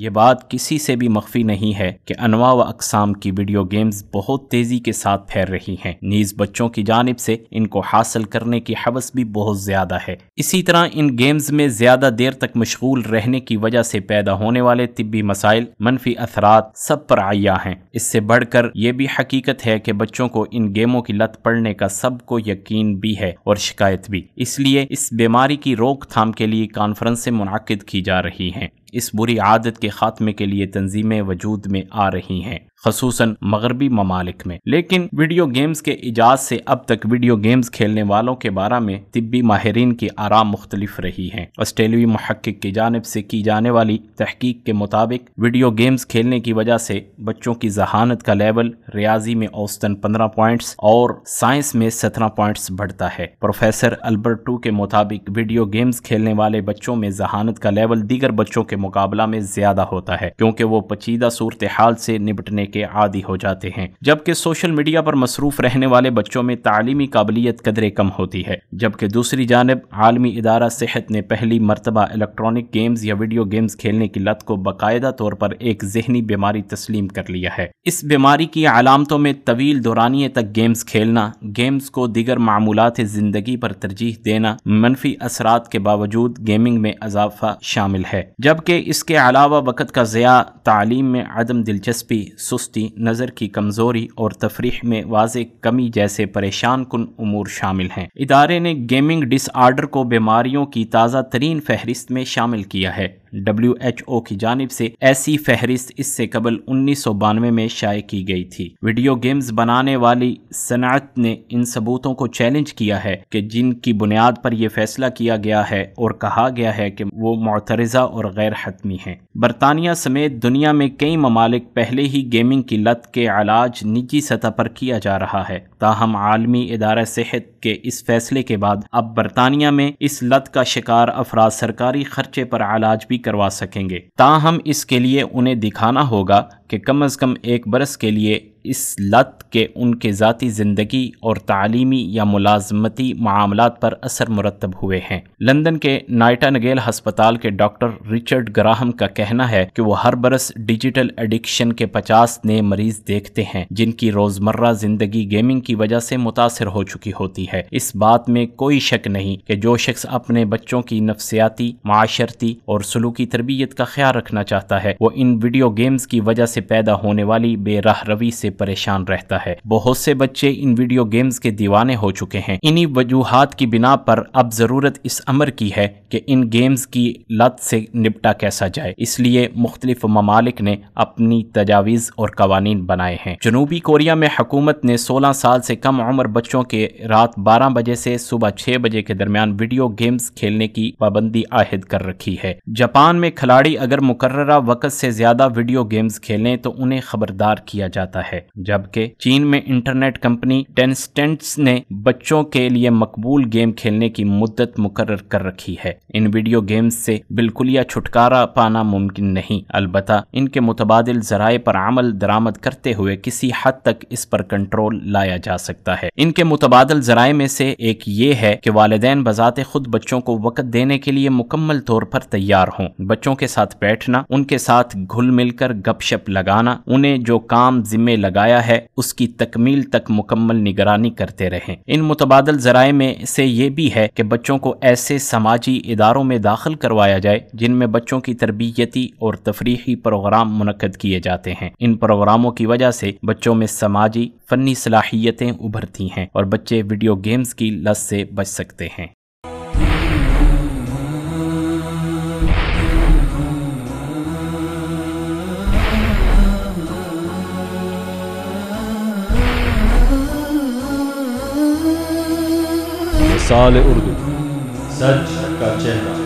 یہ بات کسی سے بھی مخفی نہیں ہے کہ انواع و اقسام کی ویڈیو گیمز بہت تیزی کے ساتھ پھیل رہی ہیں نیز بچوں کی جانب سے ان کو حاصل کرنے کی حوث بھی بہت زیادہ ہے اسی طرح ان گیمز میں زیادہ دیر تک مشغول رہنے کی وجہ سے پیدا ہونے والے طبی مسائل منفی اثرات سب پر آیا ہیں اس سے بڑھ کر یہ بھی حقیقت ہے کہ بچوں کو ان گیموں کی لت پڑھنے کا سب کو یقین بھی ہے اور شکایت بھی اس لیے اس بیماری کی روک تھام کے لیے کانفرنسیں منعقد کی جا رہی ہیں اس بری عادت کے خاتمے کے لیے تنظیمیں وجود میں آ رہی ہیں خصوصاً مغربی ممالک میں لیکن ویڈیو گیمز کے ایجاد سے اب تک ویڈیو گیمز کھیلنے والوں کے بارے میں طبی ماہرین کی آرام مختلف رہی ہیں آسٹریلوی محقق کی جانب سے کی جانے والی تحقیق کے مطابق ویڈیو گیمز کھیلنے کی وجہ سے بچوں کی ذہانت کا لیول ریاضی میں اوسطن پندرہ پوائنٹس اور سائنس میں سترہ پوائنٹس بڑھتا ہے پروفیسر البرٹو کے مطابق ویڈیو گیمز کھیلنے والے بچوں میں ذہانت کا لیول دیگر بچوں کے مقابلہ میں زیادہ ہوتا ہے کیونکہ وہ پچیدہ صورتحال سے نپٹنے کے عادی ہو جاتے ہیں جبکہ سوشل میڈیا پر مصروف رہنے والے بچوں میں تعلیمی قابلیت قدرے کم ہوتی ہے جبکہ دوسری جانب عالمی ادارہ صحت نے پہلی مرتبہ الیکٹرانک گیمز یا ویڈیو گیمز کھیلنے کی لت کو باقاعدہ طور پر ایک ذہنی بیماری تسلیم کر لیا ہے اس بیماری کی علامتوں میں طویل دورانیے تک گیمز کھیلنا گیمز کو دیگر معمولات زندگی پر ترجیح دینا منفی اثرات کے باوجود گیمنگ میں اضافہ شامل ہے جبکہ اس کے علاوہ وقت کا ضیاع تعلیم میں عدم دلچسپی سستی نظر کی کمزوری اور تفریح میں واضح کمی جیسے پریشان کن امور شامل ہیں ادارے نے گیمنگ ڈس آرڈر کو بیماریوں کی تازہ ترین فہرست میں شامل کیا ہے ڈبلیو ایچ او کی جانب سے ایسی فہرست اس سے قبل انیس سو بانوے میں شائع کی گئی تھی ویڈیو گیمز بنانے والی صنعت نے ان ثبوتوں کو چیلنج کیا ہے کہ جن کی بنیاد پر یہ فیصلہ کیا گیا ہے اور کہا گیا ہے کہ وہ معترضہ اور غیر حتمی ہیں برطانیہ سمیت دنیا میں کئی ممالک پہلے ہی گیمنگ کی لت کے علاج نجی سطح پر کیا جا رہا ہے تاہم عالمی ادارہ صحت کے اس فیصلے کے بعد اب برطانیہ میں اس لت کا شکار افراد سرکاری خرچے پر علاج بھی کروا سکیں گے تاہم اس کے لیے انہیں دکھانا ہوگا کہ کم از کم ایک برس کے لیے اس لت کے ان کے ذاتی زندگی اور تعلیمی یا ملازمتی معاملات پر اثر مرتب ہوئے ہیں لندن کے نائٹا نگیل ہسپتال کے ڈاکٹر رچرڈ گراہم کا کہنا ہے کہ وہ ہر برس ڈیجیٹل ایڈکشن کے پچاس نئے مریض دیکھتے ہیں جن کی روزمرہ زندگی گیمنگ کی وجہ سے متاثر ہو چکی ہوتی ہے اس بات میں کوئی شک نہیں کہ جو شخص اپنے بچوں کی نفسیاتی معاشرتی اور سلوکی تربیت کا خیال رکھنا چاہتا ہے وہ ان ویڈیو گیمز کی وجہ سے پیدا ہونے والی بے راہ روی سے پریشان رہتا ہے بہت سے بچے ان ویڈیو گیمز کے دیوانے ہو چکے ہیں انہی وجوہات کی بنا پر اب ضرورت اس امر کی ہے کہ ان گیمز کی لت سے نپٹا کیسا جائے اس لیے مختلف ممالک نے اپنی تجاویز اور قوانین بنائے ہیں جنوبی کوریا میں حکومت نے سولہ سال سے کم عمر بچوں کے رات بارہ بجے سے صبح چھ بجے کے درمیان ویڈیو گیمز کھیلنے کی پابندی عائد کر رکھی ہے جاپان میں کھلاڑی اگر مقررہ وقت سے زیادہ ویڈیو گیمز کھیلیں تو انہیں خبردار کیا جاتا ہے جبکہ چین میں انٹرنیٹ کمپنی نے بچوں کے لیے مقبول گیم کھیلنے کی مدت مقرر کر رکھی ہے ان ویڈیو گیمز سے بالکل یا پانا ممکن نہیں البتہ ان کے متبادل ذرائع پر عمل درآمد کرتے ہوئے کسی حد تک اس پر کنٹرول لایا جا سکتا ہے ان کے متبادل ذرائع میں سے ایک یہ ہے کہ والدین بذات خود بچوں کو وقت دینے کے لیے مکمل طور پر تیار ہوں بچوں کے ساتھ بیٹھنا ان کے ساتھ گھل مل کر گپ شپ لگانا انہیں جو کام ذمے لگ لگایا ہے اس کی تکمیل تک مکمل نگرانی کرتے رہیں ان متبادل ذرائع میں سے یہ بھی ہے کہ بچوں کو ایسے سماجی اداروں میں داخل کروایا جائے جن میں بچوں کی تربیتی اور تفریحی پروگرام منعقد کیے جاتے ہیں ان پروگراموں کی وجہ سے بچوں میں سماجی فنی صلاحیتیں ابھرتی ہیں اور بچے ویڈیو گیمز کی لذ سے بچ سکتے ہیں مثال اردو سچ کا چہرہ